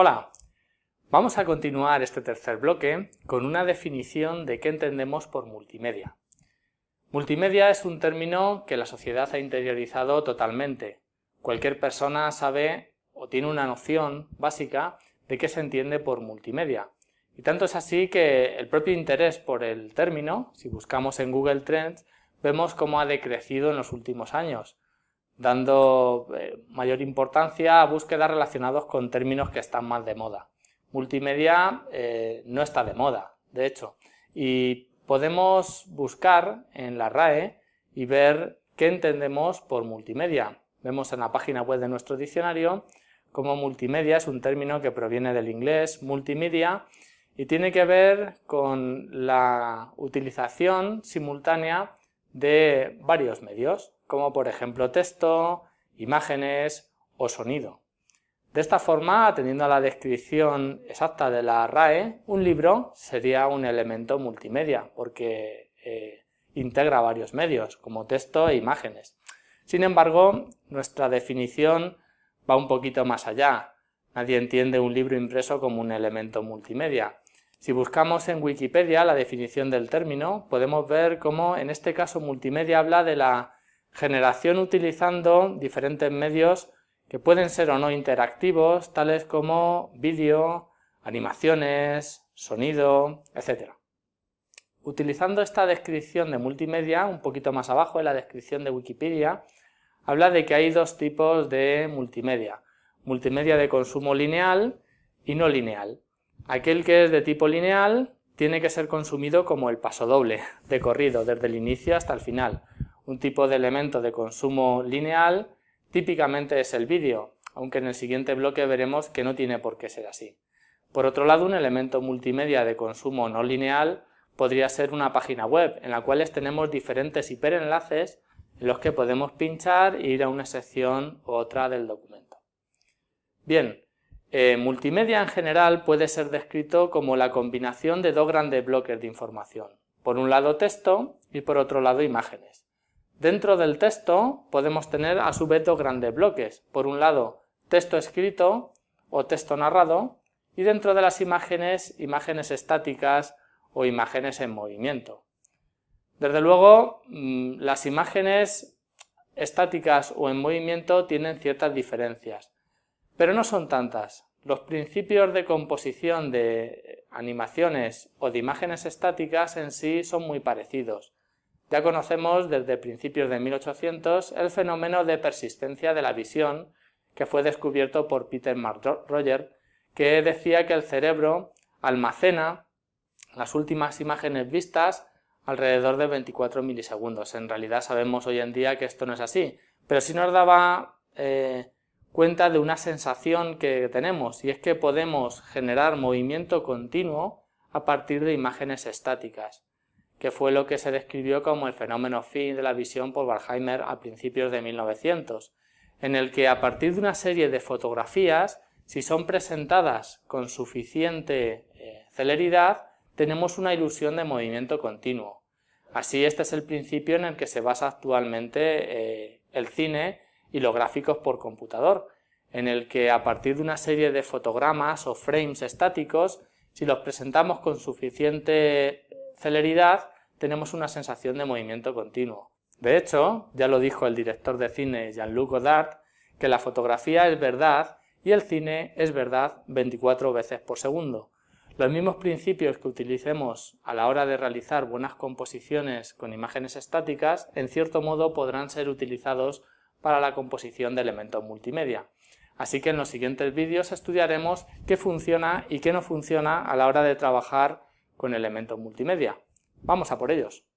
Hola, vamos a continuar este tercer bloque con una definición de qué entendemos por multimedia. Multimedia es un término que la sociedad ha interiorizado totalmente. Cualquier persona sabe o tiene una noción básica de qué se entiende por multimedia. Y tanto es así que el propio interés por el término, si buscamos en Google Trends, vemos cómo ha decrecido en los últimos años dando eh, mayor importancia a búsquedas relacionadas con términos que están más de moda. Multimedia eh, no está de moda, de hecho, y podemos buscar en la RAE y ver qué entendemos por multimedia. Vemos en la página web de nuestro diccionario cómo multimedia es un término que proviene del inglés multimedia y tiene que ver con la utilización simultánea de varios medios como por ejemplo texto, imágenes o sonido. De esta forma, atendiendo a la descripción exacta de la RAE, un libro sería un elemento multimedia, porque eh, integra varios medios, como texto e imágenes. Sin embargo, nuestra definición va un poquito más allá. Nadie entiende un libro impreso como un elemento multimedia. Si buscamos en Wikipedia la definición del término, podemos ver cómo en este caso multimedia habla de la generación utilizando diferentes medios que pueden ser o no interactivos, tales como vídeo, animaciones, sonido, etc. Utilizando esta descripción de multimedia, un poquito más abajo en la descripción de Wikipedia, habla de que hay dos tipos de multimedia. Multimedia de consumo lineal y no lineal. Aquel que es de tipo lineal tiene que ser consumido como el paso doble, de corrido, desde el inicio hasta el final un tipo de elemento de consumo lineal típicamente es el vídeo, aunque en el siguiente bloque veremos que no tiene por qué ser así. Por otro lado, un elemento multimedia de consumo no lineal podría ser una página web, en la cual tenemos diferentes hiperenlaces en los que podemos pinchar e ir a una sección u otra del documento. Bien, eh, multimedia en general puede ser descrito como la combinación de dos grandes bloques de información, por un lado texto y por otro lado imágenes. Dentro del texto podemos tener a su vez dos grandes bloques. Por un lado, texto escrito o texto narrado y dentro de las imágenes, imágenes estáticas o imágenes en movimiento. Desde luego, mm, las imágenes estáticas o en movimiento tienen ciertas diferencias, pero no son tantas. Los principios de composición de animaciones o de imágenes estáticas en sí son muy parecidos. Ya conocemos desde principios de 1800 el fenómeno de persistencia de la visión que fue descubierto por Peter Mark Roger, que decía que el cerebro almacena las últimas imágenes vistas alrededor de 24 milisegundos. En realidad sabemos hoy en día que esto no es así, pero sí nos daba eh, cuenta de una sensación que tenemos y es que podemos generar movimiento continuo a partir de imágenes estáticas que fue lo que se describió como el fenómeno fin de la visión por walheimer a principios de 1900, en el que a partir de una serie de fotografías, si son presentadas con suficiente eh, celeridad, tenemos una ilusión de movimiento continuo. Así este es el principio en el que se basa actualmente eh, el cine y los gráficos por computador, en el que a partir de una serie de fotogramas o frames estáticos, si los presentamos con suficiente celeridad, tenemos una sensación de movimiento continuo. De hecho, ya lo dijo el director de cine Jean-Luc Godard, que la fotografía es verdad y el cine es verdad 24 veces por segundo. Los mismos principios que utilicemos a la hora de realizar buenas composiciones con imágenes estáticas, en cierto modo podrán ser utilizados para la composición de elementos multimedia. Así que en los siguientes vídeos estudiaremos qué funciona y qué no funciona a la hora de trabajar con elementos multimedia. Vamos a por ellos.